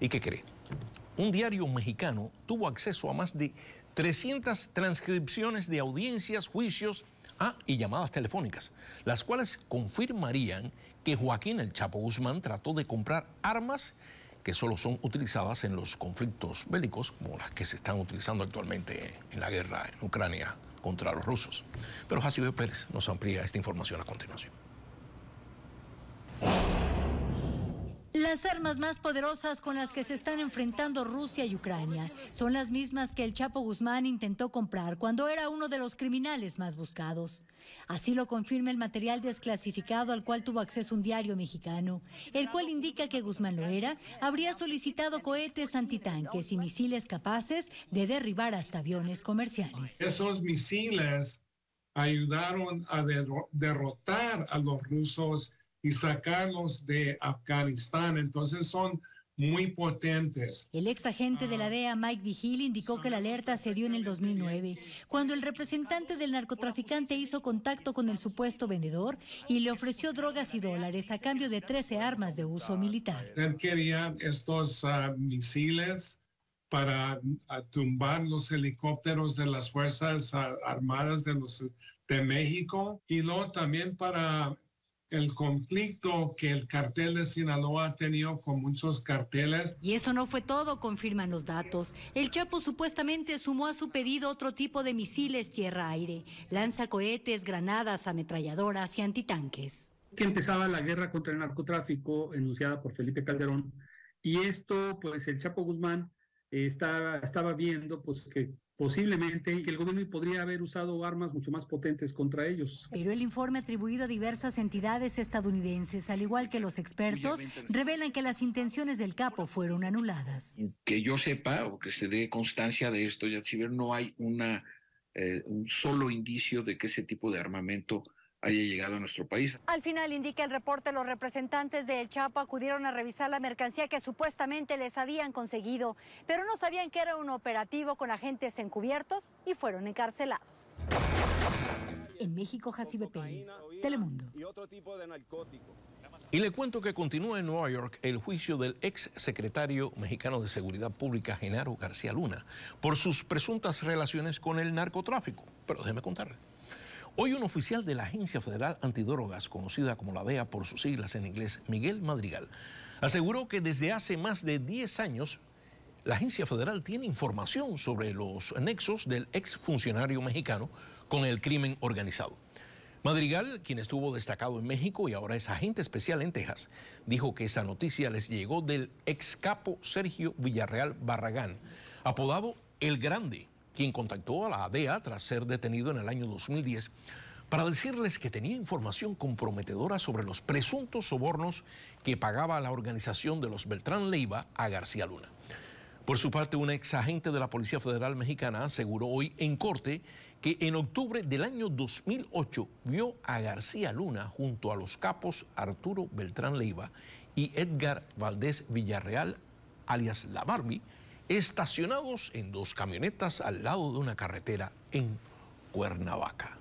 ¿Y qué cree? Un diario mexicano tuvo acceso a más de 300 transcripciones de audiencias, juicios ah, y llamadas telefónicas, las cuales confirmarían que Joaquín el Chapo Guzmán trató de comprar armas que solo son utilizadas en los conflictos bélicos, como las que se están utilizando actualmente en la guerra en Ucrania contra los rusos. Pero Jacibe Pérez nos amplía esta información a continuación. Las armas más poderosas con las que se están enfrentando Rusia y Ucrania son las mismas que el Chapo Guzmán intentó comprar cuando era uno de los criminales más buscados. Así lo confirma el material desclasificado al cual tuvo acceso un diario mexicano, el cual indica que Guzmán Loera habría solicitado cohetes antitanques y misiles capaces de derribar hasta aviones comerciales. Esos misiles ayudaron a derrotar a los rusos y sacarlos de Afganistán. Entonces son muy potentes. El ex agente de la ah. DEA, Mike Vigil, indicó que la alerta se dio en el 2009, cuando el representante del narcotraficante hizo contacto con el supuesto vendedor y le ofreció drogas y dólares a cambio de 13 armas de uso militar. Él quería estos ah, misiles para ah, tumbar los helicópteros de las Fuerzas Armadas de, los, de México y luego también para el conflicto que el cartel de Sinaloa ha tenido con muchos carteles. Y eso no fue todo, confirman los datos. El Chapo supuestamente sumó a su pedido otro tipo de misiles tierra-aire, lanza cohetes, granadas, ametralladoras y antitanques. Que empezaba la guerra contra el narcotráfico enunciada por Felipe Calderón y esto, pues el Chapo Guzmán estaba, estaba viendo pues, que posiblemente que el gobierno podría haber usado armas mucho más potentes contra ellos. Pero el informe atribuido a diversas entidades estadounidenses, al igual que los expertos, revelan que las intenciones del capo fueron anuladas. Que yo sepa o que se dé constancia de esto, ya si ver no hay una, eh, un solo indicio de que ese tipo de armamento haya llegado a nuestro país. Al final, indica el reporte, los representantes del El Chapo acudieron a revisar la mercancía que supuestamente les habían conseguido, pero no sabían que era un operativo con agentes encubiertos y fueron encarcelados. En México, Jacibe Pérez, Telemundo. Y otro tipo de narcótico. Y le cuento que continúa en Nueva York el juicio del ex secretario mexicano de Seguridad Pública, Genaro García Luna, por sus presuntas relaciones con el narcotráfico. Pero déjeme contarle. Hoy un oficial de la Agencia Federal Antidrogas, conocida como la DEA por sus siglas en inglés, Miguel Madrigal, aseguró que desde hace más de 10 años la Agencia Federal tiene información sobre los nexos del exfuncionario mexicano con el crimen organizado. Madrigal, quien estuvo destacado en México y ahora es agente especial en Texas, dijo que esa noticia les llegó del ex capo Sergio Villarreal Barragán, apodado El Grande, quien contactó a la ADEA tras ser detenido en el año 2010 para decirles que tenía información comprometedora sobre los presuntos sobornos que pagaba la organización de los Beltrán Leiva a García Luna. Por su parte, un ex agente de la Policía Federal Mexicana aseguró hoy en corte que en octubre del año 2008 vio a García Luna junto a los capos Arturo Beltrán Leiva y Edgar Valdés Villarreal, alias La Barbie, estacionados en dos camionetas al lado de una carretera en Cuernavaca.